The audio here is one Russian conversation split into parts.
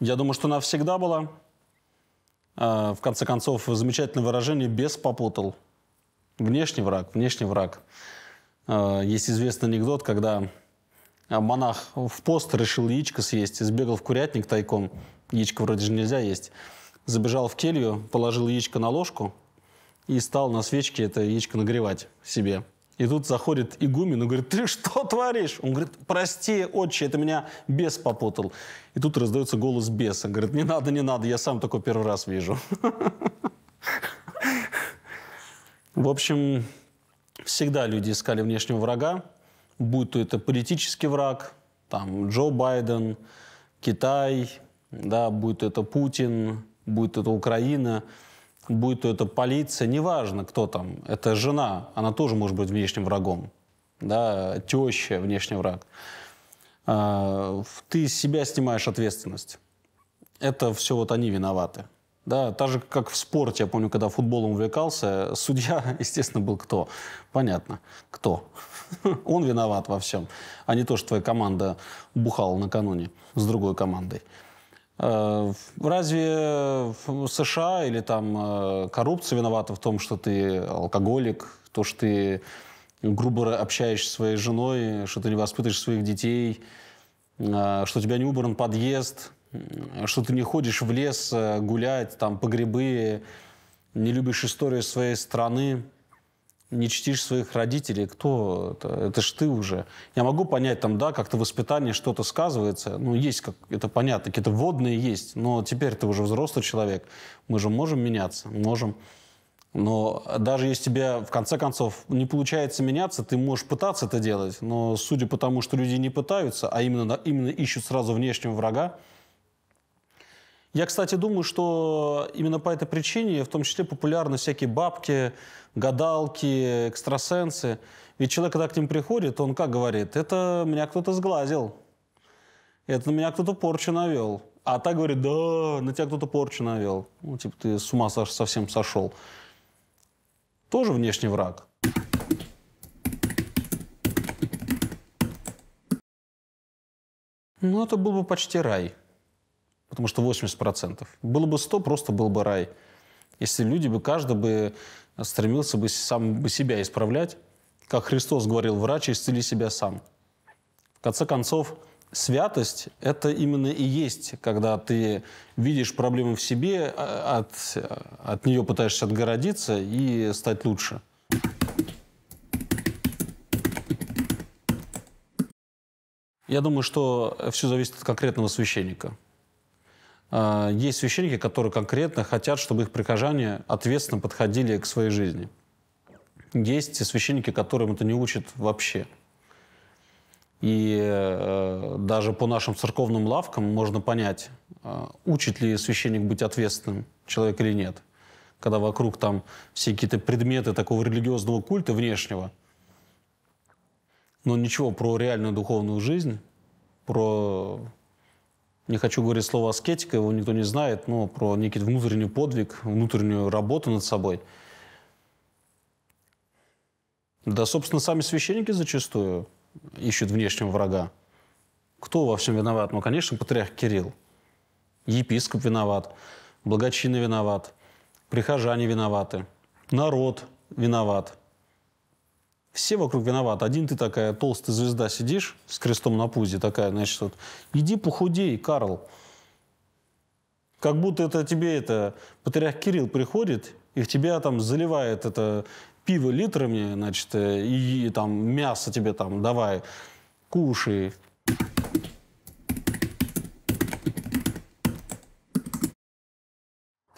Я думаю, что навсегда была. А, в конце концов, замечательное выражение «бес попутал». Внешний враг, внешний враг. А, есть известный анекдот, когда а, монах в пост решил яичко съесть, сбегал в курятник тайком. Яичко вроде же нельзя есть. Забежал в келью, положил яичко на ложку и стал на свечке это яичко нагревать себе. И тут заходит игумен и говорит, ты что творишь? Он говорит, прости, отче, это меня бес попутал. И тут раздается голос беса. Говорит, не надо, не надо, я сам такой первый раз вижу. В общем, всегда люди искали внешнего врага, будь то это политический враг, там Джо Байден, Китай, да, будь то это Путин, будь то это Украина – будь то это полиция, неважно, кто там, это жена, она тоже может быть внешним врагом, да, теща, внешний враг. А, ты с себя снимаешь ответственность. Это все вот они виноваты. Да, так же, как в спорте, я помню, когда футболом увлекался, судья, естественно, был кто? Понятно, кто. Он виноват во всем, а не то, что твоя команда бухала накануне с другой командой. Э, разве США или там э, коррупция виновата в том, что ты алкоголик, то, что ты грубо общаешься со своей женой, что ты не воспитываешь своих детей, э, что у тебя не убран подъезд, что ты не ходишь в лес гулять, там, по грибы, не любишь историю своей страны не чтишь своих родителей, кто это? Это ж ты уже. Я могу понять, там, да, как-то воспитание что-то сказывается, ну, есть, как это понятно, какие-то водные есть, но теперь ты уже взрослый человек, мы же можем меняться, можем. Но даже если тебе, в конце концов, не получается меняться, ты можешь пытаться это делать, но судя по тому, что люди не пытаются, а именно, именно ищут сразу внешнего врага, я, кстати, думаю, что именно по этой причине в том числе популярны всякие бабки, гадалки, экстрасенсы. Ведь человек, когда к ним приходит, он как говорит? Это меня кто-то сглазил. Это на меня кто-то порчу навел. А та говорит, да, на тебя кто-то порчу навел. Ну, типа, ты с ума совсем сошел. Тоже внешний враг. Ну, это был бы почти рай потому что 80%. Было бы 100, просто был бы рай. Если люди бы, каждый бы стремился бы сам бы себя исправлять, как Христос говорил, врач, исцели себя сам. В конце концов, святость – это именно и есть, когда ты видишь проблему в себе, а, от, от нее пытаешься отгородиться и стать лучше. Я думаю, что все зависит от конкретного священника. А, есть священники, которые конкретно хотят, чтобы их прихожане ответственно подходили к своей жизни. Есть священники, которым это не учат вообще. И э, даже по нашим церковным лавкам можно понять, э, учит ли священник быть ответственным человек или нет. Когда вокруг там все какие-то предметы такого религиозного культа внешнего, но ничего про реальную духовную жизнь, про не хочу говорить слово аскетика, его никто не знает, но про некий внутренний подвиг, внутреннюю работу над собой. Да, собственно, сами священники зачастую ищут внешнего врага. Кто во всем виноват? Ну, конечно, патриарх Кирилл. Епископ виноват, благочины виноват, прихожане виноваты, народ виноват все вокруг виноваты. Один ты такая толстая звезда сидишь с крестом на пузе, такая, значит, вот, иди похудей, Карл. Как будто это тебе это, патриарх Кирилл приходит и в тебя там заливает это пиво литрами, значит, э, и, и там мясо тебе там давай, кушай,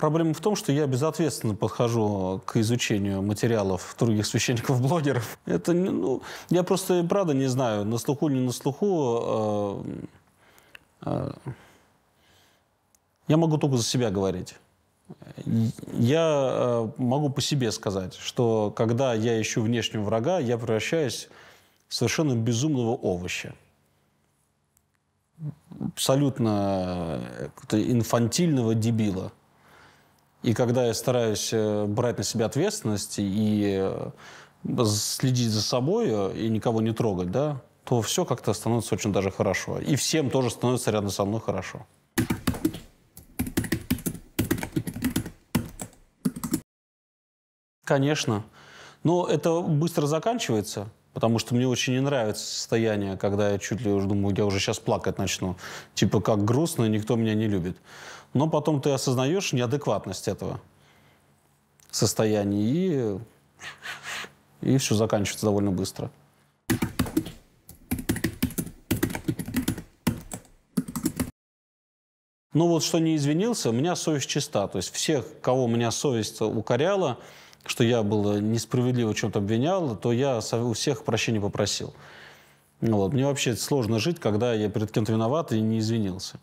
Проблема в том, что я безответственно подхожу к изучению материалов других священников-блогеров. Это, ну, я просто, правда, не знаю, на слуху, не на слуху. Э, э, я могу только за себя говорить. Я э, могу по себе сказать, что когда я ищу внешнего врага, я превращаюсь в совершенно безумного овоща абсолютно э, инфантильного дебила. И когда я стараюсь э, брать на себя ответственность и э, следить за собой э, и никого не трогать, да, то все как-то становится очень даже хорошо. И всем тоже становится рядом со мной хорошо. Конечно. Но это быстро заканчивается потому что мне очень не нравится состояние, когда я чуть ли уже думаю, я уже сейчас плакать начну. Типа, как грустно, никто меня не любит. Но потом ты осознаешь неадекватность этого состояния, и, и все заканчивается довольно быстро. Ну вот что не извинился, у меня совесть чиста. То есть всех, кого у меня совесть укоряла, что я был э, несправедливо чем-то обвинял, то я у всех прощения попросил. Ну вот. Мне вообще сложно жить, когда я перед кем-то виноват и не извинился.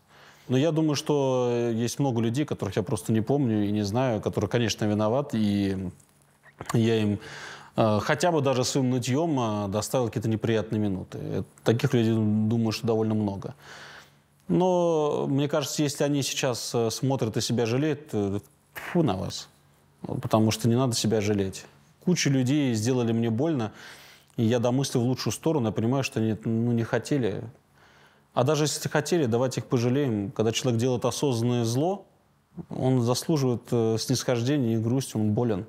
Но я думаю, что э, есть много людей, которых я просто не помню и не знаю, которые, конечно, виноват, и я им э, хотя бы даже своим нытьем доставил какие-то неприятные минуты. Таких людей, думаю, что довольно много. Но мне кажется, если они сейчас смотрят и себя жалеют, фу на вас. Ну, потому что не надо себя жалеть. Куча людей сделали мне больно, и я домыслил в лучшую сторону, я понимаю, что они ну, не хотели. А даже если хотели, давайте их пожалеем. Когда человек делает осознанное зло, он заслуживает э, снисхождения и грусти, он болен.